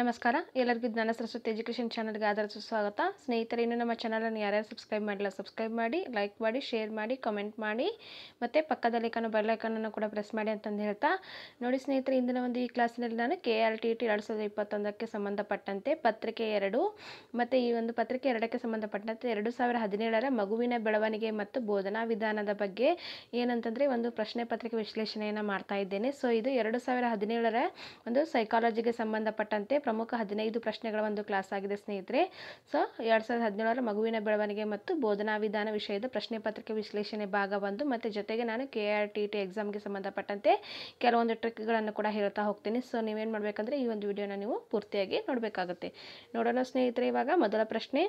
ನಮಸ್ಕಾರ ಎಲ್ಲರಿಗೂ ಜ್ಞಾನ ಸರಸ್ವತಿ ಎಜುಕೇಷನ್ ಚಾನಲ್ಗೆ ಆಧಾರ ಸ್ವಾಗತ ಸ್ನೇಹಿತರೆ ಇನ್ನು ನಮ್ಮ ಚಾನಲನ್ನು ಯಾರ್ಯಾರು ಸಬ್ಸ್ಕ್ರೈಬ್ ಮಾಡಿಲ್ಲ ಸಬ್ಸ್ಕ್ರೈಬ್ ಮಾಡಿ ಲೈಕ್ ಮಾಡಿ ಶೇರ್ ಮಾಡಿ ಕಮೆಂಟ್ ಮಾಡಿ ಮತ್ತು ಪಕ್ಕದಲ್ಲಿ ಕಾಣೋ ಬೆಲ್ಲೈಕನನ್ನು ಕೂಡ ಪ್ರೆಸ್ ಮಾಡಿ ಅಂತಂದು ಹೇಳ್ತಾ ನೋಡಿ ಸ್ನೇಹಿತರೆ ಇಂದಿನ ಒಂದು ಈ ಕ್ಲಾಸಿನಲ್ಲಿ ನಾನು ಕೆ ಆರ್ ಟಿ ಟಿ ಎರಡು ಸಾವಿರದ ಇಪ್ಪತ್ತೊಂದಕ್ಕೆ ಸಂಬಂಧಪಟ್ಟಂತೆ ಪತ್ರಿಕೆ ಎರಡು ಮತ್ತು ಈ ಒಂದು ಪತ್ರಿಕೆ ಎರಡಕ್ಕೆ ಸಂಬಂಧಪಟ್ಟಂತೆ ಎರಡು ಸಾವಿರ ಹದಿನೇಳರ ಮಗುವಿನ ಬೆಳವಣಿಗೆ ಮತ್ತು ಬೋಧನಾ ವಿಧಾನದ ಬಗ್ಗೆ ಏನಂತಂದರೆ ಒಂದು ಪ್ರಶ್ನೆ ಪತ್ರಿಕೆ ವಿಶ್ಲೇಷಣೆಯನ್ನು ಮಾಡ್ತಾ ಇದ್ದೇನೆ ಸೊ ಇದು ಎರಡು ಸಾವಿರ ಹದಿನೇಳರ ಒಂದು ಸೈಕಾಲಜಿಗೆ ಸಂಬಂಧಪಟ್ಟಂತೆ ಪ್ರಮುಖ ಹದಿನೈದು ಪ್ರಶ್ನೆಗಳ ಒಂದು ಕ್ಲಾಸ್ ಆಗಿದೆ ಸ್ನೇಹಿತರೆ ಸೊ ಎರಡು ಸಾವಿರದ ಹದಿನೇಳರ ಮಗುವಿನ ಬೆಳವಣಿಗೆ ಮತ್ತು ಬೋಧನಾ ವಿಧಾನ ವಿಷಯದ ಪ್ರಶ್ನೆ ಪತ್ರಿಕೆ ವಿಶ್ಲೇಷಣೆ ಭಾಗ ಒಂದು ಮತ್ತು ಜೊತೆಗೆ ನಾನು ಕೆ ಆರ್ ಟಿ ಟಿ ಎಕ್ಸಾಮ್ಗೆ ಸಂಬಂಧಪಟ್ಟಂತೆ ಕೆಲವೊಂದು ಟ್ರಿಕ್ಗಳನ್ನು ಕೂಡ ಹೇಳ್ತಾ ಹೋಗ್ತೀನಿ ಸೊ ನೀವೇನು ಮಾಡಬೇಕಂದ್ರೆ ಈ ಒಂದು ವಿಡಿಯೋನ ನೀವು ಪೂರ್ತಿಯಾಗಿ ನೋಡಬೇಕಾಗುತ್ತೆ ನೋಡೋಣ ಸ್ನೇಹಿತರೆ ಇವಾಗ ಮೊದಲ ಪ್ರಶ್ನೆ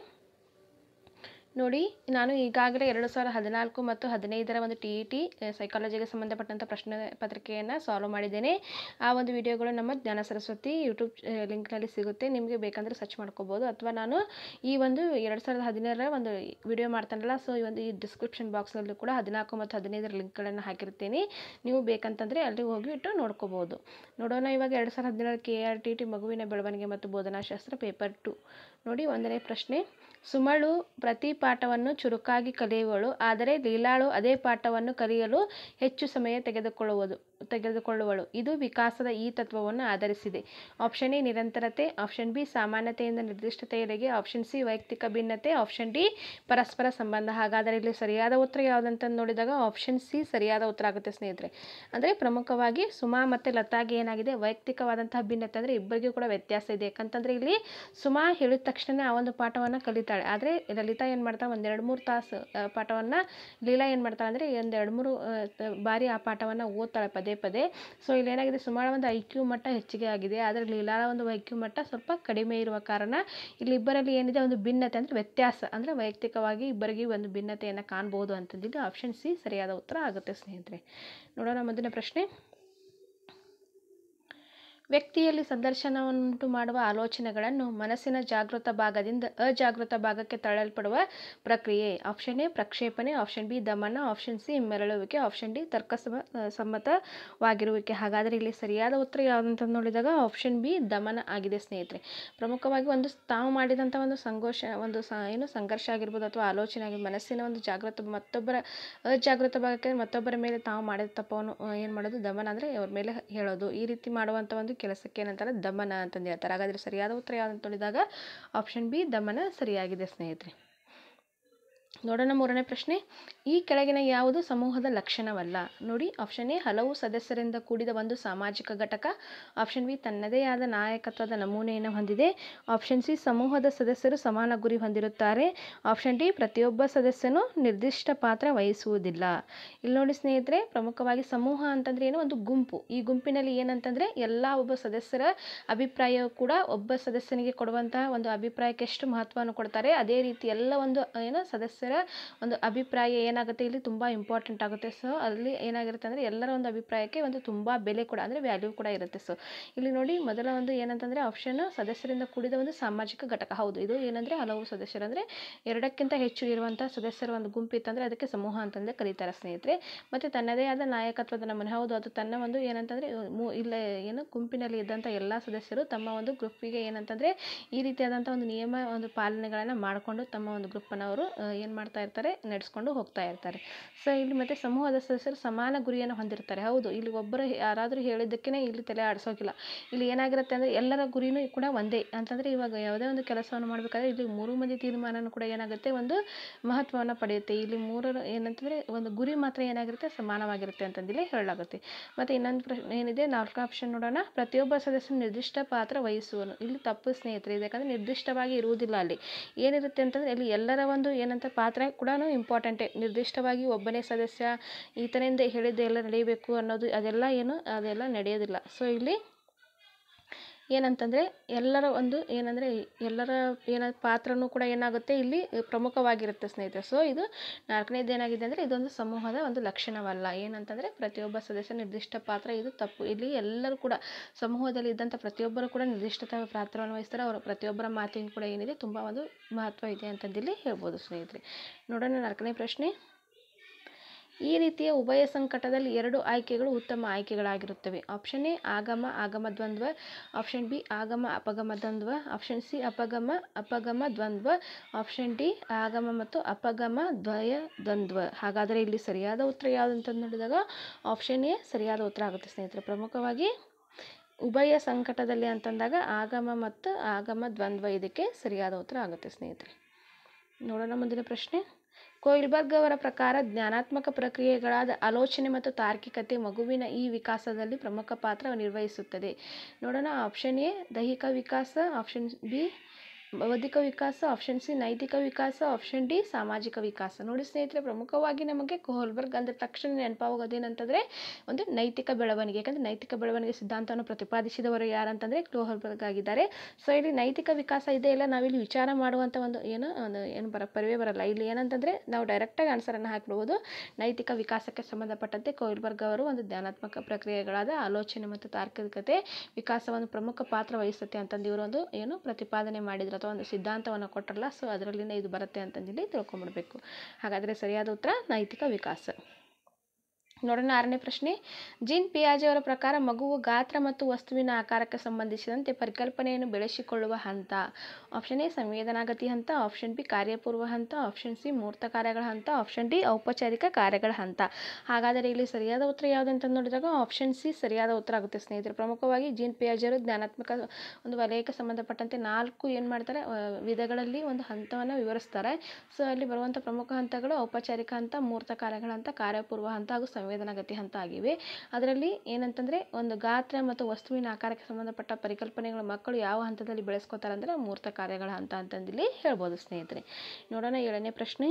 ನೋಡಿ ನಾನು ಈಗಾಗಲೇ ಎರಡು ಸಾವಿರದ ಹದಿನಾಲ್ಕು ಮತ್ತು ಹದಿನೈದರ ಒಂದು ಟಿ ಇ e ಟಿ ಸೈಕಾಲಜಿಗೆ ಸಂಬಂಧಪಟ್ಟಂಥ ಪ್ರಶ್ನೆ ಪತ್ರಿಕೆಯನ್ನು ಸಾಲ್ವ್ ಮಾಡಿದ್ದೇನೆ ಆ ಒಂದು ವಿಡಿಯೋಗಳು ನಮ್ಮ ಜ್ಞಾನ ಸರಸ್ವತಿ ಯೂಟ್ಯೂಬ್ ಲಿಂಕ್ನಲ್ಲಿ ಸಿಗುತ್ತೆ ನಿಮಗೆ ಬೇಕಂದರೆ ಸರ್ಚ್ ಮಾಡ್ಕೋಬೋದು ಅಥವಾ ನಾನು ಈ ಒಂದು ಎರಡು ಸಾವಿರದ ಹದಿನೇಳರ ಒಂದು ವಿಡಿಯೋ ಮಾಡ್ತಾನಲ್ಲ ಸೊ ಈ ಒಂದು ಈ ಡಿಸ್ಕ್ರಿಪ್ಷನ್ ಬಾಕ್ಸಲ್ಲೂ ಕೂಡ ಹದಿನಾಲ್ಕು ಮತ್ತು ಹದಿನೈದರ ಲಿಂಕ್ಗಳನ್ನು ಹಾಕಿರ್ತೀನಿ ನೀವು ಬೇಕಂತಂದರೆ ಅಲ್ಲಿ ಹೋಗಿಬಿಟ್ಟು ನೋಡ್ಕೋಬೋದು ನೋಡೋಣ ಇವಾಗ ಎರಡು ಸಾವಿರದ ಹದಿನೇಳು K R e T T ಮಗುವಿನ ಬೆಳವಣಿಗೆ ಮತ್ತು ಬೋಧನಾಶಾಸ್ತ್ರ ಪೇಪರ್ ಟು ನೋಡಿ ಒಂದನೇ ಪ್ರಶ್ನೆ ಸುಮಳು ಪ್ರತಿ ಪಾಠವನ್ನು ಚುರುಕಾಗಿ ಕಲಿಯುವಳು ಆದರೆ ಲೀಲಾಳು ಅದೇ ಪಾಠವನ್ನು ಕಲಿಯಲು ಹೆಚ್ಚು ಸಮಯ ತೆಗೆದುಕೊಳ್ಳುವುದು ತೆಗೆದುಕೊಳ್ಳುವಳು ಇದು ವಿಕಾಸದ ಈ ತತ್ವವನ್ನು ಆಧರಿಸಿದೆ ಆಪ್ಷನ್ ಎ ನಿರಂತರತೆ ಆಪ್ಷನ್ ಬಿ ಸಾಮಾನ್ಯತೆಯಿಂದ ನಿರ್ದಿಷ್ಟತೆಯರಿಗೆ ಆಪ್ಷನ್ ಸಿ ವೈಯಕ್ತಿಕ ಭಿನ್ನತೆ ಆಪ್ಷನ್ ಡಿ ಪರಸ್ಪರ ಸಂಬಂಧ ಹಾಗಾದರೆ ಇಲ್ಲಿ ಸರಿಯಾದ ಉತ್ತರ ಯಾವುದಂತ ನೋಡಿದಾಗ ಆಪ್ಷನ್ ಸಿ ಸರಿಯಾದ ಉತ್ತರ ಆಗುತ್ತೆ ಸ್ನೇಹಿತರೆ ಅಂದರೆ ಪ್ರಮುಖವಾಗಿ ಸುಮಾ ಮತ್ತು ಲತಾಗೆ ಏನಾಗಿದೆ ವೈಯಕ್ತಿಕವಾದಂತಹ ಭಿನ್ನತೆ ಅಂದರೆ ಇಬ್ಬರಿಗೂ ಕೂಡ ವ್ಯತ್ಯಾಸ ಇದೆ ಯಾಕಂತಂದರೆ ಇಲ್ಲಿ ಸುಮಾ ಹೇಳಿದ ತಕ್ಷಣ ಆ ಒಂದು ಪಾಠವನ್ನು ಕಲಿತಾಳೆ ಆದರೆ ಲಲಿತಾ ಏನು ಮಾಡ್ತಾ ಒಂದೆರಡು ಮೂರು ತಾಸು ಪಾಠವನ್ನು ಲೀಲಾ ಏನು ಮಾಡ್ತಾಳೆ ಅಂದರೆ ಒಂದು ಎರಡು ಮೂರು ಬಾರಿ ಆ ಪಾಠವನ್ನು ಓದ್ತಾಳೆ ಪದೇ ಪದೇ ಪದೇ ಸೊ ಏನಾಗಿದೆ ಸುಮಾರು ಒಂದು ಐ ಕ್ಯೂ ಮಟ್ಟ ಹೆಚ್ಚಿಗೆ ಆಗಿದೆ ಆದರೆ ಲೀಲಾ ಒಂದು ಐ ಕ್ಯೂ ಮಟ್ಟ ಸ್ವಲ್ಪ ಕಡಿಮೆ ಇರುವ ಕಾರಣ ಇಲ್ಲಿ ಇಬ್ಬರಲ್ಲಿ ಏನಿದೆ ಒಂದು ಭಿನ್ನತೆ ಅಂದರೆ ವ್ಯತ್ಯಾಸ ಅಂದರೆ ವೈಯಕ್ತಿಕವಾಗಿ ಇಬ್ಬರಿಗೆ ಒಂದು ಭಿನ್ನತೆಯನ್ನು ಕಾಣ್ಬೋದು ಅಂತಂದಿದ್ದು ಆಪ್ಷನ್ ಸಿ ಸರಿಯಾದ ಉತ್ತರ ಆಗುತ್ತೆ ಸ್ನೇಹಿತರೆ ನೋಡೋಣ ಮುಂದಿನ ಪ್ರಶ್ನೆ ವ್ಯಕ್ತಿಯಲ್ಲಿ ಸಂದರ್ಶನವನ್ನುಂಟು ಮಾಡುವ ಆಲೋಚನೆಗಳನ್ನು ಮನಸ್ಸಿನ ಜಾಗೃತ ಭಾಗದಿಂದ ಅಜಾಗೃತ ಭಾಗಕ್ಕೆ ತಳ್ಳಲ್ಪಡುವ ಪ್ರಕ್ರಿಯೆ ಆಪ್ಷನ್ ಎ ಪ್ರಕ್ಷೇಪಣೆ ಆಪ್ಷನ್ ಬಿ ದಮನ ಆಪ್ಷನ್ ಸಿ ಮೆರಳುವಿಕೆ ಆಪ್ಷನ್ ಡಿ ತರ್ಕ ಸಮ್ಮತವಾಗಿರುವಿಕೆ ಹಾಗಾದರೆ ಇಲ್ಲಿ ಸರಿಯಾದ ಉತ್ತರ ಯಾವುದಂತ ನೋಡಿದಾಗ ಆಪ್ಷನ್ ಬಿ ದಮನ ಆಗಿದೆ ಸ್ನೇಹಿತರೆ ಪ್ರಮುಖವಾಗಿ ಒಂದು ತಾವು ಮಾಡಿದಂಥ ಒಂದು ಸಂಘರ್ಷ ಒಂದು ಏನು ಸಂಘರ್ಷ ಆಗಿರ್ಬೋದು ಅಥವಾ ಆಲೋಚನೆ ಆಗಿರ್ಬೋದು ಮನಸ್ಸಿನ ಒಂದು ಜಾಗೃತ ಮತ್ತೊಬ್ಬರ ಅಜಾಗೃತ ಭಾಗಕ್ಕೆ ಮತ್ತೊಬ್ಬರ ಮೇಲೆ ತಾವು ಮಾಡಿದ ತಪ್ಪವನ್ನು ಏನು ಮಾಡೋದು ದಮನ ಅಂದರೆ ಅವ್ರ ಮೇಲೆ ಹೇಳೋದು ಈ ರೀತಿ ಮಾಡುವಂಥ ಒಂದು ಕೆಲಸಕ್ಕೆ ಏನಂತಾರೆ ದಮನ ಅಂತಂದು ಹೇಳ್ತಾರೆ ಹಾಗಾದರೆ ಸರಿಯಾದ ಉತ್ತರ ಯಾವುದು ಅಂತ ಆಪ್ಷನ್ ಬಿ ದಮನ ಸರಿಯಾಗಿದೆ ಸ್ನೇಹಿತರೆ ನೋಡೋಣ ಮೂರನೇ ಪ್ರಶ್ನೆ ಈ ಕೆಳಗಿನ ಯಾವುದು ಸಮೂಹದ ಲಕ್ಷಣವಲ್ಲ ನೋಡಿ ಆಪ್ಷನ್ ಎ ಹಲವು ಸದಸ್ಯರಿಂದ ಕೂಡಿದ ಒಂದು ಸಾಮಾಜಿಕ ಘಟಕ ಆಪ್ಷನ್ ಬಿ ತನ್ನದೇ ಆದ ನಾಯಕತ್ವದ ನಮೂನೆಯನ್ನು ಹೊಂದಿದೆ ಆಪ್ಷನ್ ಸಿ ಸಮೂಹದ ಸದಸ್ಯರು ಸಮಾನ ಗುರಿ ಹೊಂದಿರುತ್ತಾರೆ ಆಪ್ಷನ್ ಡಿ ಪ್ರತಿಯೊಬ್ಬ ಸದಸ್ಯನು ನಿರ್ದಿಷ್ಟ ಪಾತ್ರ ವಹಿಸುವುದಿಲ್ಲ ಇಲ್ಲಿ ನೋಡಿ ಸ್ನೇಹಿತರೆ ಪ್ರಮುಖವಾಗಿ ಸಮೂಹ ಅಂತಂದ್ರೆ ಏನು ಒಂದು ಗುಂಪು ಈ ಗುಂಪಿನಲ್ಲಿ ಏನಂತಂದರೆ ಎಲ್ಲ ಒಬ್ಬ ಸದಸ್ಯರ ಅಭಿಪ್ರಾಯ ಕೂಡ ಒಬ್ಬ ಸದಸ್ಯನಿಗೆ ಕೊಡುವಂತಹ ಒಂದು ಅಭಿಪ್ರಾಯಕ್ಕೆ ಎಷ್ಟು ಮಹತ್ವವನ್ನು ಕೊಡ್ತಾರೆ ಅದೇ ರೀತಿ ಎಲ್ಲ ಒಂದು ಏನು ಸದಸ್ಯ ಒಂದು ಅಭಿಪ್ರಾಯ ಏನಾಗುತ್ತೆ ಇಲ್ಲಿ ತುಂಬ ಇಂಪಾರ್ಟೆಂಟ್ ಆಗುತ್ತೆ ಸೊ ಅಲ್ಲಿ ಏನಾಗಿರುತ್ತೆ ಅಂದರೆ ಎಲ್ಲರ ಒಂದು ಅಭಿಪ್ರಾಯಕ್ಕೆ ಒಂದು ತುಂಬ ಬೆಲೆ ಕೂಡ ಅಂದರೆ ವ್ಯಾಲ್ಯೂ ಕೂಡ ಇರುತ್ತೆ ಸೊ ಇಲ್ಲಿ ನೋಡಿ ಮೊದಲ ಒಂದು ಏನಂತಂದರೆ ಆಪ್ಷನ್ ಸದಸ್ಯರಿಂದ ಕೂಡಿದ ಒಂದು ಸಾಮಾಜಿಕ ಘಟಕ ಹೌದು ಇದು ಏನಂದರೆ ಹಲವು ಸದಸ್ಯರು ಅಂದರೆ ಎರಡಕ್ಕಿಂತ ಹೆಚ್ಚು ಇರುವಂಥ ಸದಸ್ಯರ ಒಂದು ಗುಂಪು ಇತ್ತಂದರೆ ಅದಕ್ಕೆ ಸಮೂಹ ಅಂತಂದರೆ ಕರೀತಾರೆ ಸ್ನೇಹಿತರೆ ಮತ್ತು ತನ್ನದೇ ಆದ ನಾಯಕತ್ವದ ನಮೂನೆ ಹೌದು ಅದು ತನ್ನ ಒಂದು ಏನಂತಂದರೆ ಮೂ ಇಲ್ಲ ಏನು ಗುಂಪಿನಲ್ಲಿ ಇದ್ದಂಥ ಎಲ್ಲ ಸದಸ್ಯರು ತಮ್ಮ ಒಂದು ಗ್ರೂಪಿಗೆ ಏನಂತಂದರೆ ಈ ರೀತಿಯಾದಂಥ ಒಂದು ನಿಯಮ ಒಂದು ಪಾಲನೆಗಳನ್ನು ಮಾಡಿಕೊಂಡು ತಮ್ಮ ಒಂದು ಗ್ರೂಪನ್ನು ಅವರು ಏನು ಮಾಡ್ತಾ ಇರ್ತಾರೆ ನಡೆಸ್ಕೊಂಡು ಹೋಗ್ತಾ ಇರ್ತಾರೆ ಸೊ ಇಲ್ಲಿ ಮತ್ತೆ ಸಮೂಹದ ಸದಸ್ಯರು ಸಮಾನ ಗುರಿಯನ್ನು ಹೊಂದಿರ್ತಾರೆ ಹೌದು ಇಲ್ಲಿ ಒಬ್ಬರು ಯಾರಾದರೂ ಹೇಳಿದ್ದಕ್ಕೇ ಇಲ್ಲಿ ತಲೆ ಆಡಿಸೋಕಿಲ್ಲ ಇಲ್ಲಿ ಏನಾಗಿರುತ್ತೆ ಅಂದರೆ ಎಲ್ಲರ ಗುರಿನೂ ಕೂಡ ಒಂದೇ ಅಂತಂದರೆ ಇವಾಗ ಯಾವುದೇ ಒಂದು ಕೆಲಸವನ್ನು ಮಾಡಬೇಕಾದ್ರೆ ಇಲ್ಲಿ ಮೂರು ಮಂದಿ ತೀರ್ಮಾನನೂ ಕೂಡ ಏನಾಗುತ್ತೆ ಒಂದು ಮಹತ್ವವನ್ನು ಪಡೆಯುತ್ತೆ ಇಲ್ಲಿ ಮೂರರ ಏನಂತಂದರೆ ಒಂದು ಗುರಿ ಮಾತ್ರ ಏನಾಗಿರುತ್ತೆ ಸಮಾನವಾಗಿರುತ್ತೆ ಅಂತಂದಿಲ್ಲಿ ಹೇಳಲಾಗುತ್ತೆ ಮತ್ತು ಇನ್ನೊಂದು ಪ್ರಶ್ನೆ ಏನಿದೆ ನಾಲ್ಕು ಆಪ್ಷನ್ ನೋಡೋಣ ಪ್ರತಿಯೊಬ್ಬ ಸದಸ್ಯನ ನಿರ್ದಿಷ್ಟ ಪಾತ್ರ ವಹಿಸುವನು ಇಲ್ಲಿ ತಪ್ಪು ಸ್ನೇಹಿತರೆ ಯಾಕಂದರೆ ನಿರ್ದಿಷ್ಟವಾಗಿ ಇರುವುದಿಲ್ಲ ಅಲ್ಲಿ ಏನಿರುತ್ತೆ ಅಂತಂದರೆ ಇಲ್ಲಿ ಎಲ್ಲರ ಒಂದು ಏನಂತ ಪಾತ್ರ ಕೂಡ ಇಂಪಾರ್ಟೆಂಟೇ ನಿರ್ದಿಷ್ಟವಾಗಿ ಒಬ್ಬನೇ ಸದಸ್ಯ ಈತನಿಂದ ಹೇಳಿದ್ದೆಲ್ಲ ನಡೀಬೇಕು ಅನ್ನೋದು ಅದೆಲ್ಲ ಏನು ಅದೆಲ್ಲ ನಡೆಯೋದಿಲ್ಲ ಸೊ ಇಲ್ಲಿ ಏನಂತಂದರೆ ಎಲ್ಲರ ಒಂದು ಏನಂದರೆ ಎಲ್ಲರ ಏನು ಪಾತ್ರನೂ ಕೂಡ ಏನಾಗುತ್ತೆ ಇಲ್ಲಿ ಪ್ರಮುಖವಾಗಿರುತ್ತೆ ಸ್ನೇಹಿತರೆ ಸೊ ಇದು ನಾಲ್ಕನೇದು ಏನಾಗಿದೆ ಅಂದರೆ ಇದೊಂದು ಸಮೂಹದ ಒಂದು ಲಕ್ಷಣವಲ್ಲ ಏನಂತಂದರೆ ಪ್ರತಿಯೊಬ್ಬ ಸದಸ್ಯ ನಿರ್ದಿಷ್ಟ ಪಾತ್ರ ಇದು ತಪ್ಪು ಇಲ್ಲಿ ಎಲ್ಲರೂ ಕೂಡ ಸಮೂಹದಲ್ಲಿ ಇದ್ದಂಥ ಪ್ರತಿಯೊಬ್ಬರು ಕೂಡ ನಿರ್ದಿಷ್ಟ ಪಾತ್ರವನ್ನು ವಹಿಸ್ತಾರೆ ಅವರ ಪ್ರತಿಯೊಬ್ಬರ ಮಾತಿಗೂ ಕೂಡ ಏನಿದೆ ತುಂಬ ಒಂದು ಮಹತ್ವ ಇದೆ ಅಂತಂದು ಹೇಳ್ಬೋದು ಸ್ನೇಹಿತರೆ ನೋಡೋಣ ನಾಲ್ಕನೇ ಪ್ರಶ್ನೆ ಈ ರೀತಿಯ ಉಭಯ ಸಂಕಟದಲ್ಲಿ ಎರಡು ಆಯ್ಕೆಗಳು ಉತ್ತಮ ಆಯ್ಕೆಗಳಾಗಿರುತ್ತವೆ ಆಪ್ಷನ್ ಎ ಆಗಮ ಆಗಮ ದ್ವಂದ್ವ ಆಪ್ಷನ್ ಬಿ ಆಗಮ ಅಪಗಮ ದ್ವಂದ್ವ ಆಪ್ಷನ್ ಸಿ ಅಪಗಮ ಅಪಗಮ ದ್ವಂದ್ವ ಆಪ್ಷನ್ ಡಿ ಆಗಮ ಮತ್ತು ಅಪಗಮ ದ್ವಯ ದ್ವಂದ್ವ ಹಾಗಾದರೆ ಇಲ್ಲಿ ಸರಿಯಾದ ಉತ್ತರ ಯಾವುದಂತ ನೋಡಿದಾಗ ಆಪ್ಷನ್ ಎ ಸರಿಯಾದ ಉತ್ತರ ಆಗುತ್ತೆ ಸ್ನೇಹಿತರೆ ಪ್ರಮುಖವಾಗಿ ಉಭಯ ಸಂಕಟದಲ್ಲಿ ಅಂತಂದಾಗ ಆಗಮ ಮತ್ತು ಆಗಮ ದ್ವಂದ್ವ ಇದಕ್ಕೆ ಸರಿಯಾದ ಉತ್ತರ ಆಗುತ್ತೆ ಸ್ನೇಹಿತರೆ ನೋಡೋಣ ಮುಂದಿನ ಪ್ರಶ್ನೆ ಕೊಯ್ಲ್ಬರ್ಗ್ ಅವರ ಪ್ರಕಾರ ಜ್ಞಾನಾತ್ಮಕ ಪ್ರಕ್ರಿಯೆಗಳಾದ ಆಲೋಚನೆ ಮತ್ತು ತಾರ್ಕಿಕತೆ ಮಗುವಿನ ಈ ವಿಕಾಸದಲ್ಲಿ ಪ್ರಮುಖ ಪಾತ್ರ ನಿರ್ವಹಿಸುತ್ತದೆ ನೋಡೋಣ ಆಪ್ಷನ್ ಎ ದೈಹಿಕ ವಿಕಾಸ ಆಪ್ಷನ್ ಬಿ ಬೌದ್ಧಿಕ ವಿಕಾಸ ಆಪ್ಷನ್ ಸಿ ನೈತಿಕ ವಿಕಾಸ ಆಪ್ಷನ್ ಡಿ ಸಾಮಾಜಿಕ ವಿಕಾಸ ನೋಡಿ ಸ್ನೇಹಿತರೆ ಪ್ರಮುಖವಾಗಿ ನಮಗೆ ಕೋಹಲ್ಬರ್ಗ್ ಅಂದ ತಕ್ಷಣ ನೆನಪಾಗೋದೇನಂತಂದರೆ ಒಂದು ನೈತಿಕ ಬೆಳವಣಿಗೆ ಯಾಕಂದರೆ ನೈತಿಕ ಬೆಳವಣಿಗೆ ಸಿದ್ಧಾಂತವನ್ನು ಪ್ರತಿಪಾದಿಸಿದವರು ಯಾರಂತಂದರೆ ಕೋಹಲ್ಬರ್ಗ್ ಆಗಿದ್ದಾರೆ ಸೊ ಇಲ್ಲಿ ನೈತಿಕ ವಿಕಾಸ ಇದೆಯಲ್ಲ ಇಲ್ಲ ನಾವಿಲ್ಲಿ ವಿಚಾರ ಮಾಡುವಂಥ ಒಂದು ಏನು ಒಂದು ಏನು ಬರ ಪರಿವೇ ಬರಲ್ಲ ಇಲ್ಲಿ ಏನಂತಂದರೆ ನಾವು ಡೈರೆಕ್ಟಾಗಿ ಆನ್ಸರನ್ನು ಹಾಕಿಬಿಡ್ಬೋದು ನೈತಿಕ ವಿಕಾಸಕ್ಕೆ ಸಂಬಂಧಪಟ್ಟಂತೆ ಕೋಹಲ್ಬರ್ಗ್ ಅವರು ಒಂದು ಧ್ಯಾನಾತ್ಮಕ ಪ್ರಕ್ರಿಯೆಗಳಾದ ಆಲೋಚನೆ ಮತ್ತು ತಾರ್ಕಿಕತೆ ವಿಕಾಸವನ್ನು ಪ್ರಮುಖ ಪಾತ್ರ ವಹಿಸುತ್ತೆ ಅಂತಂದು ಇವರು ಒಂದು ಏನು ಪ್ರತಿಪಾದನೆ ಮಾಡಿದರು ಅಥವಾ ಒಂದು ಸಿದ್ಧಾಂತವನ್ನು ಕೊಟ್ಟರಲ್ಲ ಸೊ ಅದರಲ್ಲಿನೇ ಇದು ಬರುತ್ತೆ ಅಂತಂದೇಳಿ ತಿಳ್ಕೊಂಬಿಡ್ಬೇಕು ಹಾಗಾದರೆ ಸರಿಯಾದ ಉತ್ತರ ನೈತಿಕ ವಿಕಾಸ ನೋಡೋಣ ಆರನೇ ಪ್ರಶ್ನೆ ಜೀನ್ ಪಿಯಾಜೆ ಅವರ ಪ್ರಕಾರ ಮಗುವು ಗಾತ್ರ ಮತ್ತು ವಸ್ತುವಿನ ಆಕಾರಕ್ಕೆ ಸಂಬಂಧಿಸಿದಂತೆ ಪರಿಕಲ್ಪನೆಯನ್ನು ಬೆಳೆಸಿಕೊಳ್ಳುವ ಹಂತ ಆಪ್ಷನ್ ಎ ಸಂವೇದನಾಗತಿ ಹಂತ ಆಪ್ಷನ್ ಬಿ ಕಾರ್ಯಪೂರ್ವ ಹಂತ ಆಪ್ಷನ್ ಸಿ ಮೂರ್ತ ಕಾರ್ಯಗಳ ಹಂತ ಆಪ್ಷನ್ ಡಿ ಔಪಚಾರಿಕ ಕಾರ್ಯಗಳ ಹಂತ ಹಾಗಾದರೆ ಇಲ್ಲಿ ಸರಿಯಾದ ಉತ್ತರ ಯಾವುದು ಅಂತ ನೋಡಿದಾಗ ಆಪ್ಷನ್ ಸಿ ಸರಿಯಾದ ಉತ್ತರ ಆಗುತ್ತೆ ಸ್ನೇಹಿತರು ಪ್ರಮುಖವಾಗಿ ಜೀನ್ ಪಿಯಾಜರು ಜ್ಞಾನಾತ್ಮಕ ಒಂದು ವಲಯಕ್ಕೆ ಸಂಬಂಧಪಟ್ಟಂತೆ ನಾಲ್ಕು ಏನು ಮಾಡ್ತಾರೆ ವಿಧಗಳಲ್ಲಿ ಒಂದು ಹಂತವನ್ನು ವಿವರಿಸ್ತಾರೆ ಸೊ ಅಲ್ಲಿ ಬರುವಂಥ ಪ್ರಮುಖ ಹಂತಗಳು ಔಪಚಾರಿಕ ಹಂತ ಮೂರ್ತ ಕಾರ್ಯಗಳ ಹಂತ ಕಾರ್ಯಪೂರ್ವ ಹಂತ ಹಾಗೂ ಸಂವೇದನಾಗತಿ ಹಂತ ಆಗಿವೆ ಅದರಲ್ಲಿ ಏನಂತಂದರೆ ಒಂದು ಗಾತ್ರ ಮತ್ತು ವಸ್ತುವಿನ ಆಕಾರಕ್ಕೆ ಸಂಬಂಧಪಟ್ಟ ಪರಿಕಲ್ಪನೆಗಳು ಮಕ್ಕಳು ಯಾವ ಹಂತದಲ್ಲಿ ಬೆಳೆಸ್ಕೋತಾರೆ ಅಂದ್ರೆ ಮೂರ್ತ ಕಾರ್ಯಗಳ ಹಂತ ಅಂತಂದಿಲ್ಲಿ ಹೇಳ್ಬೋದು ಸ್ನೇಹಿತರೆ ನೋಡೋಣ ಏಳನೇ ಪ್ರಶ್ನೆ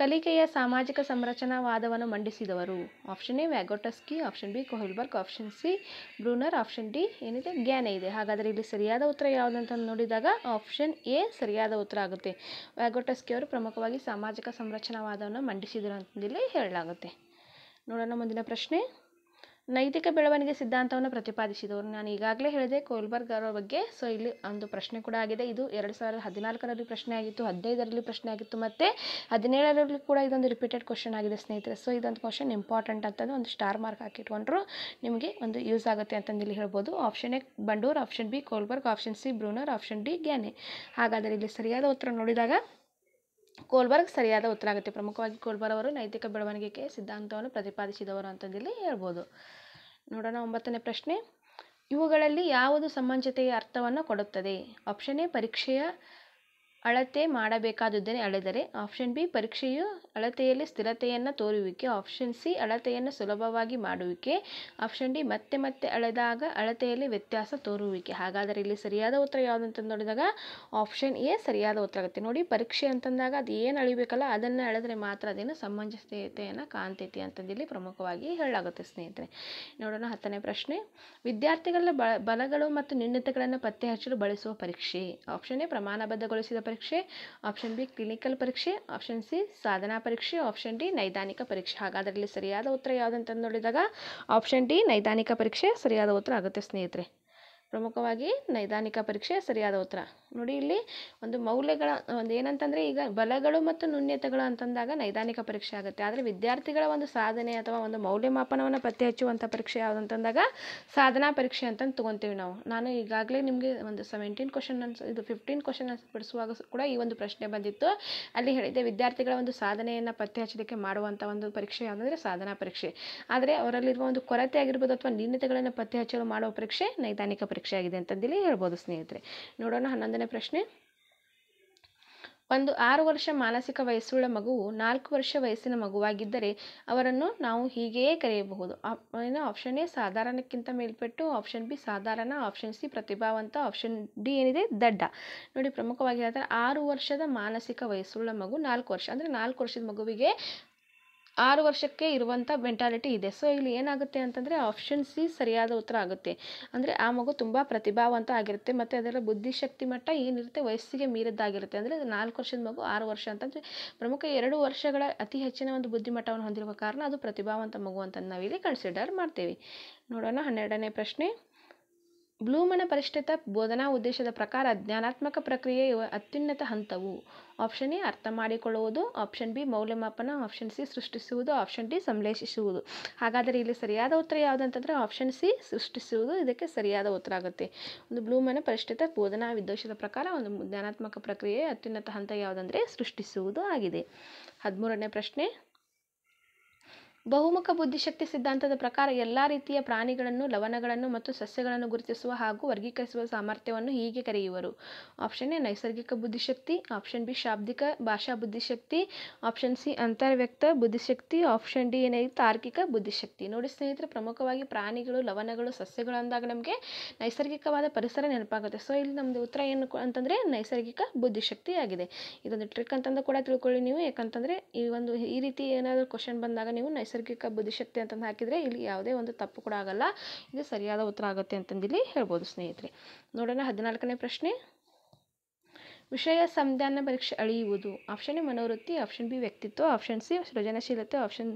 ಕಲಿಕೆಯ ಸಾಮಾಜಿಕ ಸಂರಚನಾವಾದವನ್ನು ಮಂಡಿಸಿದವರು option A Vygotsky option B Kohlberg option C Bruner option D ಏನಿದೆ ಗ್ಯಾನೆ ಇದೆ ಹಾಗಾದರೆ ಇಲ್ಲಿ ಸರಿಯಾದ ಉತ್ತರ ಯಾವುದಂತ ನೋಡಿದಾಗ ಆಪ್ಷನ್ ಎ ಸರಿಯಾದ ಉತ್ತರ ಆಗುತ್ತೆ ವ್ಯಾಗೋಟಸ್ಕಿ ಅವರು ಪ್ರಮುಖವಾಗಿ ಸಾಮಾಜಿಕ ಸಂರಚನಾವಾದವನ್ನು ಮಂಡಿಸಿದರು ಅಂತಂದಿಲ್ಲಿ ಹೇಳಲಾಗುತ್ತೆ ನೋಡೋಣ ಮುಂದಿನ ಪ್ರಶ್ನೆ ನೈತಿಕ ಬೆಳವಣಿಗೆ ಸಿದ್ಧಾಂತವನ್ನು ಪ್ರತಿಪಾದಿಸಿದವರು ನಾನು ಈಗಾಗಲೇ ಹೇಳಿದೆ ಕೋಲ್ಬರ್ಗ್ ಅವರ ಬಗ್ಗೆ ಸೊ ಇಲ್ಲಿ ಒಂದು ಪ್ರಶ್ನೆ ಕೂಡ ಆಗಿದೆ ಇದು ಎರಡು ಸಾವಿರದ ಹದಿನಾಲ್ಕರಲ್ಲಿ ಪ್ರಶ್ನೆ ಆಗಿತ್ತು ಹದಿನೈದರಲ್ಲಿ ಪ್ರಶ್ನೆ ಆಗಿತ್ತು ಮತ್ತು ಹದಿನೇಳರಲ್ಲಿ ಕೂಡ ಇದೊಂದು ರಿಪೀಟೆಡ್ ಕ್ವಶನ್ ಆಗಿದೆ ಸ್ನೇಹಿತರೆ ಸೊ ಇದೊಂದು ಕ್ವಶನ್ ಇಂಪಾರ್ಟೆಂಟ್ ಅಂತಂದು ಒಂದು ಸ್ಟಾರ್ ಮಾರ್ಕ್ ಹಾಕಿಟ್ಕೊಂಡ್ರು ನಿಮಗೆ ಒಂದು ಯೂಸ್ ಆಗುತ್ತೆ ಅಂತಂದು ಇಲ್ಲಿ ಹೇಳ್ಬೋದು option A Bandura option B Kohlberg option C Bruner option D Gagne ಹಾಗಾದರೆ ಇಲ್ಲಿ ಸರಿಯಾದ ಉತ್ತರ ನೋಡಿದಾಗ ಕೋಲ್ಬರ್ಗ್ ಸರಿಯಾದ ಉತ್ತರ ಆಗುತ್ತೆ ಪ್ರಮುಖವಾಗಿ ಕೋಲ್ಬರ್ ಅವರು ನೈತಿಕ ಬೆಳವಣಿಗೆಗೆ ಸಿದ್ಧಾಂತವನ್ನು ಪ್ರತಿಪಾದಿಸಿದವರು ಅಂತಂದಿಲ್ಲಿ ಹೇಳ್ಬೋದು ನೋಡೋಣ ಒಂಬತ್ತನೇ ಪ್ರಶ್ನೆ ಇವುಗಳಲ್ಲಿ ಯಾವುದು ಸಮಂಜತೆಯ ಅರ್ಥವನ್ನು ಕೊಡುತ್ತದೆ ಆಪ್ಷನ್ ಎ ಪರೀಕ್ಷೆಯ ಅಳತೆ ಮಾಡಬೇಕಾದುದನ್ನೇ ಅಳೆದರೆ ಆಪ್ಷನ್ ಬಿ ಪರೀಕ್ಷೆಯು ಅಳತೆಯಲ್ಲಿ ಸ್ಥಿರತೆಯನ್ನು ತೋರುವಿಕೆ ಆಪ್ಷನ್ ಸಿ ಅಳತೆಯನ್ನು ಸುಲಭವಾಗಿ ಮಾಡುವಿಕೆ ಆಪ್ಷನ್ ಡಿ ಮತ್ತೆ ಮತ್ತೆ ಅಳೆದಾಗ ಅಳತೆಯಲ್ಲಿ ವ್ಯತ್ಯಾಸ ತೋರುವಿಕೆ ಹಾಗಾದರೆ ಇಲ್ಲಿ ಸರಿಯಾದ ಉತ್ತರ ಯಾವುದಂತ ನೋಡಿದಾಗ ಆಪ್ಷನ್ ಎ ಸರಿಯಾದ ಉತ್ತರ ಆಗುತ್ತೆ ನೋಡಿ ಪರೀಕ್ಷೆ ಅಂತಂದಾಗ ಅದು ಏನು ಅಳಿಬೇಕಲ್ಲ ಅದನ್ನು ಅಳೆದರೆ ಮಾತ್ರ ಅದೇನು ಸಮಂಜಸತೆಯನ್ನು ಕಾಣ್ತೈತಿ ಇಲ್ಲಿ ಪ್ರಮುಖವಾಗಿ ಹೇಳಲಾಗುತ್ತೆ ಸ್ನೇಹಿತರೆ ನೋಡೋಣ ಹತ್ತನೇ ಪ್ರಶ್ನೆ ವಿದ್ಯಾರ್ಥಿಗಳ ಬಲಗಳು ಮತ್ತು ನ್ಯೂನತೆಗಳನ್ನು ಪತ್ತೆ ಹಚ್ಚಲು ಬಳಸುವ ಪರೀಕ್ಷೆ ಆಪ್ಷನ್ ಎ ಪ್ರಮಾಣಬದ್ಧಗೊಳಿಸಿದ ಪರೀಕ್ಷೆ ಪರೀಕ್ಷೆ ಆಪ್ಷನ್ ಬಿ ಕ್ಲಿನಿಕಲ್ ಪರೀಕ್ಷೆ ಆಪ್ಷನ್ ಸಿ ಸಾಧನಾ ಪರೀಕ್ಷೆ ಆಪ್ಷನ್ ಡಿ ನೈದಾನಿಕ ಪರೀಕ್ಷೆ ಹಾಗಾದ್ರಲ್ಲಿ ಸರಿಯಾದ ಉತ್ತರ ಯಾವುದಂತ ನೋಡಿದಾಗ ಆಪ್ಷನ್ ಡಿ ನೈದಾನಿಕ ಪರೀಕ್ಷೆ ಸರಿಯಾದ ಉತ್ತರ ಆಗುತ್ತೆ ಸ್ನೇಹಿತರೆ ಪ್ರಮುಖವಾಗಿ ನೈದಾನಿಕ ಪರೀಕ್ಷೆ ಸರಿಯಾದ ಉತ್ತರ ನೋಡಿ ಇಲ್ಲಿ ಒಂದು ಮೌಲ್ಯಗಳ ಒಂದು ಏನಂತಂದರೆ ಈಗ ಬಲಗಳು ಮತ್ತು ನ್ಯೂನ್ಯತೆಗಳು ಅಂತಂದಾಗ ನೈದಾನಿಕ ಪರೀಕ್ಷೆ ಆಗುತ್ತೆ ಆದರೆ ವಿದ್ಯಾರ್ಥಿಗಳ ಒಂದು ಸಾಧನೆ ಅಥವಾ ಒಂದು ಮೌಲ್ಯಮಾಪನವನ್ನು ಪತ್ತೆ ಹಚ್ಚುವಂಥ ಪರೀಕ್ಷೆ ಯಾವುದಂತಂದಾಗ ಸಾಧನಾ ಪರೀಕ್ಷೆ ಅಂತಂದು ತೊಗೊತೀವಿ ನಾವು ನಾನು ಈಗಾಗಲೇ ನಿಮಗೆ ಒಂದು ಸೆವೆಂಟೀನ್ ಕ್ವಶನ್ ಅನ್ಸ್ ಇದು ಫಿಫ್ಟೀನ್ ಕ್ವಶನ್ ಬಿಡಿಸುವಾಗ ಕೂಡ ಈ ಒಂದು ಪ್ರಶ್ನೆ ಬಂದಿತ್ತು ಅಲ್ಲಿ ಹೇಳಿದೆ ವಿದ್ಯಾರ್ಥಿಗಳ ಒಂದು ಸಾಧನೆಯನ್ನು ಪತ್ತೆ ಹಚ್ಚೋದಕ್ಕೆ ಮಾಡುವಂಥ ಒಂದು ಪರೀಕ್ಷೆ ಯಾವುದಂದರೆ ಸಾಧನಾ ಪರೀಕ್ಷೆ ಆದರೆ ಅವರಲ್ಲಿರುವ ಒಂದು ಕೊರತೆ ಆಗಿರ್ಬೋದು ಅಥವಾ ನ್ಯೂನತೆಗಳನ್ನು ಪತ್ತೆ ಹಚ್ಚಲು ಮಾಡುವ ಪರೀಕ್ಷೆ ನೈದಾನಿಕ ಪರೀಕ್ಷೆ ಪರೀಕ್ಷೆ ಆಗಿದೆ ಅಂತಂದಿಲ್ಲಿ ಹೇಳ್ಬೋದು ಸ್ನೇಹಿತರೆ ನೋಡೋಣ ಹನ್ನೊಂದನೇ ಪ್ರಶ್ನೆ ಒಂದು ಆರು ವರ್ಷ ಮಾನಸಿಕ ವಯಸ್ಸುಳ್ಳ ಮಗುವು ನಾಲ್ಕು ವರ್ಷ ವಯಸ್ಸಿನ ಮಗುವಾಗಿದ್ದರೆ ಅವರನ್ನು ನಾವು ಹೀಗೆಯೇ ಕರೆಯಬಹುದು ಏನು ಆಪ್ಷನ್ ಎ ಸಾಧಾರಣಕ್ಕಿಂತ ಮೇಲ್ಪಟ್ಟು ಆಪ್ಷನ್ ಬಿ ಸಾಧಾರಣ ಆಪ್ಷನ್ ಸಿ ಪ್ರತಿಭಾವಂತ ಆಪ್ಷನ್ ಡಿ ಏನಿದೆ ದಡ್ಡ ನೋಡಿ ಪ್ರಮುಖವಾಗಿ ಹೇಳ್ತಾರೆ ಆರು ವರ್ಷದ ಮಾನಸಿಕ ವಯಸ್ಸುಳ್ಳ ಮಗು ನಾಲ್ಕು ವರ್ಷ ಅಂದರೆ ನಾಲ್ಕು ವರ್ಷದ ಮಗುವಿಗೆ ಆರು ವರ್ಷಕ್ಕೆ ಇರುವಂಥ ಮೆಂಟಾಲಿಟಿ ಇದೆ ಸೊ ಇಲ್ಲಿ ಏನಾಗುತ್ತೆ ಅಂತಂದರೆ ಆಪ್ಷನ್ ಸಿ ಸರಿಯಾದ ಉತ್ತರ ಆಗುತ್ತೆ ಅಂದರೆ ಆ ಮಗು ತುಂಬ ಪ್ರತಿಭಾವಂತ ಆಗಿರುತ್ತೆ ಮತ್ತು ಅದರ ಬುದ್ಧಿಶಕ್ತಿ ಮಟ್ಟ ಏನಿರುತ್ತೆ ವಯಸ್ಸಿಗೆ ಮೀರಿದ್ದಾಗಿರುತ್ತೆ ಅಂದರೆ ನಾಲ್ಕು ವರ್ಷದ ಮಗು ಆರು ವರ್ಷ ಅಂತಂದರೆ ಪ್ರಮುಖ ಎರಡು ವರ್ಷಗಳ ಅತಿ ಹೆಚ್ಚಿನ ಒಂದು ಬುದ್ಧಿಮಟ್ಟವನ್ನು ಹೊಂದಿರುವ ಕಾರಣ ಅದು ಪ್ರತಿಭಾವಂತ ಮಗು ಅಂತ ನಾವಿಲ್ಲಿ ಕನ್ಸಿಡರ್ ಮಾಡ್ತೀವಿ ನೋಡೋಣ ಹನ್ನೆರಡನೇ ಪ್ರಶ್ನೆ ಬ್ಲೂಮನ ಪರಿಷ್ಠಿತ ಬೋಧನಾ ಉದ್ದೇಶದ ಪ್ರಕಾರ ಜ್ಞಾನಾತ್ಮಕ ಪ್ರಕ್ರಿಯೆಯು ಅತ್ಯುನ್ನತ ಹಂತವು ಆಪ್ಷನ್ ಎ ಅರ್ಥ ಮಾಡಿಕೊಳ್ಳುವುದು ಆಪ್ಷನ್ ಬಿ ಮೌಲ್ಯಮಾಪನ ಆಪ್ಷನ್ ಸಿ ಸೃಷ್ಟಿಸುವುದು ಆಪ್ಷನ್ ಡಿ ಸಂಶ್ಲೇಷಿಸುವುದು ಹಾಗಾದರೆ ಇಲ್ಲಿ ಸರಿಯಾದ ಉತ್ತರ ಯಾವುದಂತಂದರೆ ಆಪ್ಷನ್ ಸಿ ಸೃಷ್ಟಿಸುವುದು ಇದಕ್ಕೆ ಸರಿಯಾದ ಉತ್ತರ ಆಗುತ್ತೆ ಒಂದು ಬ್ಲೂಮನ ಪರಿಷ್ಠಿತ ಬೋಧನಾ ಉದ್ದೇಶದ ಪ್ರಕಾರ ಒಂದು ಜ್ಞಾನಾತ್ಮಕ ಪ್ರಕ್ರಿಯೆ ಅತ್ಯುನ್ನತ ಹಂತ ಯಾವುದಂದರೆ ಸೃಷ್ಟಿಸುವುದು ಆಗಿದೆ ಹದಿಮೂರನೇ ಪ್ರಶ್ನೆ ಬಹುಮುಖ ಬುದ್ಧಿಶಕ್ತಿ ಸಿದ್ಧಾಂತದ ಪ್ರಕಾರ ಎಲ್ಲ ರೀತಿಯ ಪ್ರಾಣಿಗಳನ್ನು ಲವಣಗಳನ್ನು ಮತ್ತು ಸಸ್ಯಗಳನ್ನು ಗುರುತಿಸುವ ಹಾಗೂ ವರ್ಗೀಕರಿಸುವ ಸಾಮರ್ಥ್ಯವನ್ನು ಹೀಗೆ ಕರೆಯುವರು ಆಪ್ಷನ್ ಎ ನೈಸರ್ಗಿಕ ಬುದ್ಧಿಶಕ್ತಿ ಆಪ್ಷನ್ ಬಿ ಶಾಬ್ದಿಕ ಭಾಷಾ ಬುದ್ಧಿಶಕ್ತಿ ಆಪ್ಷನ್ ಸಿ ಅಂತರ್ವ್ಯಕ್ತ ಬುದ್ಧಿಶಕ್ತಿ ಆಪ್ಷನ್ ಡಿ ಏನಾಯಿತು ತಾರ್ಕಿಕ ಬುದ್ಧಿಶಕ್ತಿ ನೋಡಿ ಸ್ನೇಹಿತರೆ ಪ್ರಮುಖವಾಗಿ ಪ್ರಾಣಿಗಳು ಲವಣಗಳು ಸಸ್ಯಗಳು ಅಂದಾಗ ನಮಗೆ ನೈಸರ್ಗಿಕವಾದ ಪರಿಸರ ನೆನಪಾಗುತ್ತೆ ಸೊ ಇಲ್ಲಿ ನಮ್ಮದು ಉತ್ತರ ಏನು ಅಂತಂದರೆ ನೈಸರ್ಗಿಕ ಬುದ್ಧಿಶಕ್ತಿ ಆಗಿದೆ ಇದೊಂದು ಟ್ರಿಕ್ ಅಂತಂದು ಕೂಡ ತಿಳ್ಕೊಳ್ಳಿ ನೀವು ಯಾಕಂತಂದರೆ ಈ ಒಂದು ಈ ರೀತಿ ಏನಾದರೂ ಕ್ವಶನ್ ಬಂದಾಗ ನೀವು ನೈಸರ್ಗಿಕ ನೈಸರ್ಗಿಕ ಬುದ್ಧಿಶಕ್ತಿ ಅಂತಂದು ಹಾಕಿದರೆ ಇಲ್ಲಿ ಯಾವುದೇ ಒಂದು ತಪ್ಪು ಕೂಡ ಆಗಲ್ಲ ಇದು ಸರಿಯಾದ ಉತ್ತರ ಆಗುತ್ತೆ ಅಂತಂದು ಇಲ್ಲಿ ಹೇಳ್ಬೋದು ಸ್ನೇಹಿತರೆ ನೋಡೋಣ ಹದಿನಾಲ್ಕನೇ ಪ್ರಶ್ನೆ ವಿಷಯ ಸಂಧಾನ ಪರೀಕ್ಷೆ ಅಳೆಯುವುದು ಆಪ್ಷನ್ ಎ ಮನೋವೃತ್ತಿ ಆಪ್ಷನ್ ಬಿ ವ್ಯಕ್ತಿತ್ವ ಆಪ್ಷನ್ ಸಿ ಸೃಜನಶೀಲತೆ ಆಪ್ಷನ್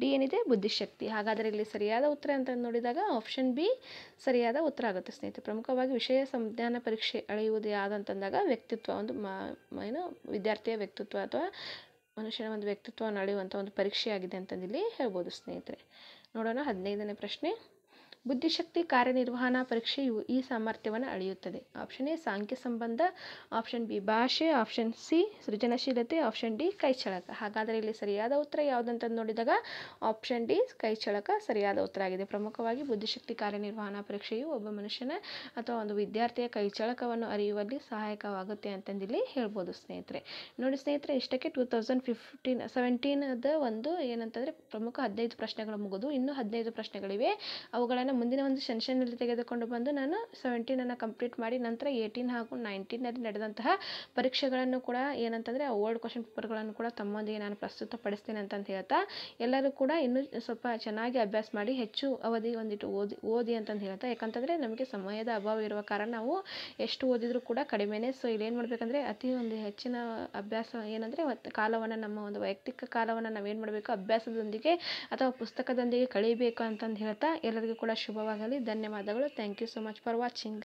ಡಿ ಏನಿದೆ ಬುದ್ಧಿಶಕ್ತಿ ಹಾಗಾದರೆ ಇಲ್ಲಿ ಸರಿಯಾದ ಉತ್ತರ ಅಂತ ನೋಡಿದಾಗ ಆಪ್ಷನ್ ಬಿ ಸರಿಯಾದ ಉತ್ತರ ಆಗುತ್ತೆ ಸ್ನೇಹಿತರೆ ಪ್ರಮುಖವಾಗಿ ವಿಷಯ ಸಂಧಾನ ಪರೀಕ್ಷೆ ಅಳೆಯುವುದು ಯಾವುದಂತಂದಾಗ ವ್ಯಕ್ತಿತ್ವ ಒಂದು ಏನು ವಿದ್ಯಾರ್ಥಿಯ ವ್ಯಕ್ತಿತ್ವ ಅಥವಾ ಮನುಷ್ಯನ ಒಂದು ವ್ಯಕ್ತಿತ್ವ ನಡೆಯುವಂಥ ಒಂದು ಪರೀಕ್ಷೆಯಾಗಿದೆ ಇಲ್ಲಿ ಹೇಳ್ಬೋದು ಸ್ನೇಹಿತರೆ ನೋಡೋಣ ಹದಿನೈದನೇ ಪ್ರಶ್ನೆ ಬುದ್ಧಿಶಕ್ತಿ ಕಾರ್ಯನಿರ್ವಹಣಾ ಪರೀಕ್ಷೆಯು ಈ ಸಾಮರ್ಥ್ಯವನ್ನು ಅಳೆಯುತ್ತದೆ ಆಪ್ಷನ್ ಎ ಸಾಂಖ್ಯ ಸಂಬಂಧ ಆಪ್ಷನ್ ಬಿ ಭಾಷೆ ಆಪ್ಷನ್ ಸಿ ಸೃಜನಶೀಲತೆ ಆಪ್ಷನ್ ಡಿ ಕೈಚಳಕ ಹಾಗಾದರೆ ಇಲ್ಲಿ ಸರಿಯಾದ ಉತ್ತರ ಯಾವುದಂತ ನೋಡಿದಾಗ ಆಪ್ಷನ್ ಡಿ ಕೈಚಳಕ ಸರಿಯಾದ ಉತ್ತರ ಆಗಿದೆ ಪ್ರಮುಖವಾಗಿ ಬುದ್ಧಿಶಕ್ತಿ ಕಾರ್ಯನಿರ್ವಹಣಾ ಪರೀಕ್ಷೆಯು ಒಬ್ಬ ಮನುಷ್ಯನ ಅಥವಾ ಒಂದು ವಿದ್ಯಾರ್ಥಿಯ ಕೈಚಳಕವನ್ನು ಅರಿಯುವಲ್ಲಿ ಸಹಾಯಕವಾಗುತ್ತೆ ಇಲ್ಲಿ ಹೇಳ್ಬೋದು ಸ್ನೇಹಿತರೆ ನೋಡಿ ಸ್ನೇಹಿತರೆ ಇಷ್ಟಕ್ಕೆ ಟೂ ತೌಸಂಡ್ ಫಿಫ್ಟೀನ್ ಸೆವೆಂಟೀನದ ಒಂದು ಏನಂತಂದರೆ ಪ್ರಮುಖ ಹದಿನೈದು ಪ್ರಶ್ನೆಗಳು ಮುಗಿದು ಇನ್ನೂ ಹದಿನೈದು ಪ್ರಶ್ನೆಗಳಿವೆ ಅವುಗಳನ್ನು ಮುಂದಿನ ಒಂದು ಸೆನ್ಷನಲ್ಲಿ ತೆಗೆದುಕೊಂಡು ಬಂದು ನಾನು ಸೆವೆಂಟೀನನ್ನು ಕಂಪ್ಲೀಟ್ ಮಾಡಿ ನಂತರ ಏಯ್ಟೀನ್ ಹಾಗೂ ನೈನ್ಟೀನಲ್ಲಿ ನಡೆದಂತಹ ಪರೀಕ್ಷೆಗಳನ್ನು ಕೂಡ ಏನಂತಂದರೆ ಓಲ್ಡ್ ಕ್ವಶನ್ ಪೇಪರ್ಗಳನ್ನು ಕೂಡ ತಮ್ಮೊಂದಿಗೆ ನಾನು ಪ್ರಸ್ತುತ ಪಡಿಸ್ತೇನೆ ಅಂತಂದು ಹೇಳ್ತಾ ಎಲ್ಲರೂ ಕೂಡ ಇನ್ನೂ ಸ್ವಲ್ಪ ಚೆನ್ನಾಗಿ ಅಭ್ಯಾಸ ಮಾಡಿ ಹೆಚ್ಚು ಅವಧಿ ಒಂದಿಟ್ಟು ಓದಿ ಓದಿ ಅಂತಂದು ಹೇಳ್ತಾ ಯಾಕಂತಂದರೆ ನಮಗೆ ಸಮಯದ ಅಭಾವ ಇರುವ ಕಾರಣ ನಾವು ಎಷ್ಟು ಓದಿದರೂ ಕೂಡ ಕಡಿಮೆನೇ ಸೊ ಇಲ್ಲೇನು ಮಾಡಬೇಕಂದ್ರೆ ಅತಿ ಒಂದು ಹೆಚ್ಚಿನ ಅಭ್ಯಾಸ ಏನಂದರೆ ಕಾಲವನ್ನು ನಮ್ಮ ಒಂದು ವೈಯಕ್ತಿಕ ಕಾಲವನ್ನು ನಾವೇನು ಮಾಡಬೇಕು ಅಭ್ಯಾಸದೊಂದಿಗೆ ಅಥವಾ ಪುಸ್ತಕದೊಂದಿಗೆ ಕಳೀಬೇಕು ಅಂತಂದು ಹೇಳ್ತಾ ಎಲ್ಲರಿಗೂ ಕೂಡ ಶುಭವಾಗಲಿ ಧನ್ಯವಾದಗಳು thank you so much for watching